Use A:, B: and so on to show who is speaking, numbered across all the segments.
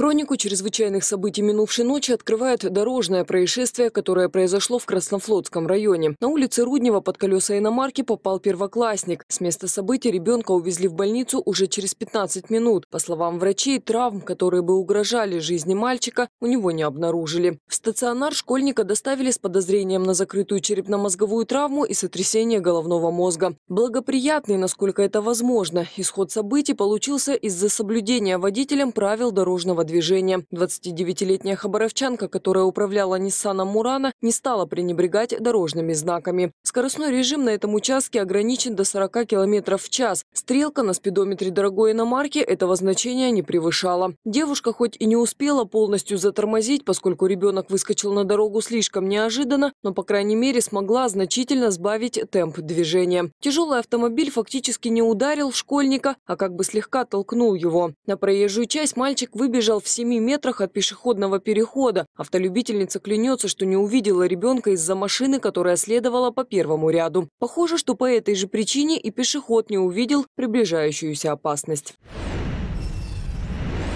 A: Хронику чрезвычайных событий минувшей ночи открывает дорожное происшествие, которое произошло в Краснофлотском районе. На улице Руднева под колеса иномарки попал первоклассник. С места событий ребенка увезли в больницу уже через 15 минут. По словам врачей, травм, которые бы угрожали жизни мальчика, у него не обнаружили. В стационар школьника доставили с подозрением на закрытую черепно-мозговую травму и сотрясение головного мозга. Благоприятный, насколько это возможно, исход событий получился из-за соблюдения водителем правил дорожного движения. 29-летняя хабаровчанка, которая управляла Ниссаном Мурана, не стала пренебрегать дорожными знаками. Скоростной режим на этом участке ограничен до 40 км в час. Стрелка на спидометре дорогой иномарки этого значения не превышала. Девушка хоть и не успела полностью затормозить, поскольку ребенок выскочил на дорогу слишком неожиданно, но, по крайней мере, смогла значительно сбавить темп движения. Тяжелый автомобиль фактически не ударил в школьника, а как бы слегка толкнул его. На проезжую часть мальчик выбежал лежал в семи метрах от пешеходного перехода. Автолюбительница клянется, что не увидела ребенка из-за машины, которая следовала по первому ряду. Похоже, что по этой же причине и пешеход не увидел приближающуюся опасность.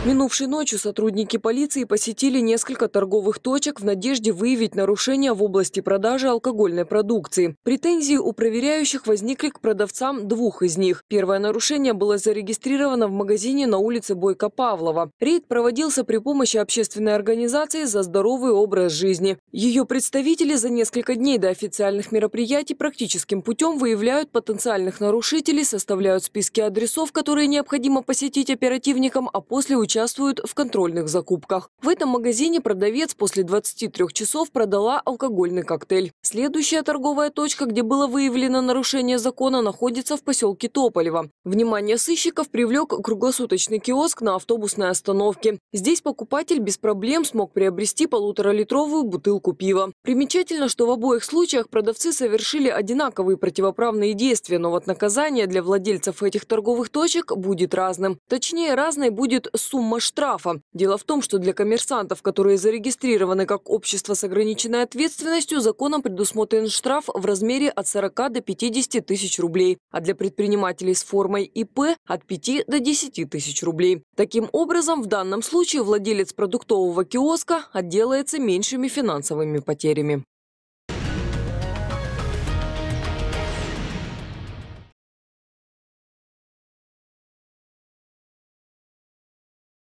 A: Минувшей ночью сотрудники полиции посетили несколько торговых точек в надежде выявить нарушения в области продажи алкогольной продукции. Претензии у проверяющих возникли к продавцам двух из них. Первое нарушение было зарегистрировано в магазине на улице Бойко Павлова. Рейд проводился при помощи общественной организации «За здоровый образ жизни». Ее представители за несколько дней до официальных мероприятий практическим путем выявляют потенциальных нарушителей, составляют списки адресов, которые необходимо посетить оперативникам, а после участия участвуют в контрольных закупках. В этом магазине продавец после 23 часов продала алкогольный коктейль. Следующая торговая точка, где было выявлено нарушение закона, находится в поселке Тополево. Внимание сыщиков привлек круглосуточный киоск на автобусной остановке. Здесь покупатель без проблем смог приобрести полуторалитровую бутылку пива. Примечательно, что в обоих случаях продавцы совершили одинаковые противоправные действия, но вот наказание для владельцев этих торговых точек будет разным. Точнее, разной будет сумма штрафа. Дело в том, что для коммерческих коммерсантов, которые зарегистрированы как общество с ограниченной ответственностью, законом предусмотрен штраф в размере от 40 до 50 тысяч рублей, а для предпринимателей с формой ИП – от 5 до 10 тысяч рублей. Таким образом, в данном случае владелец продуктового киоска отделается меньшими финансовыми потерями.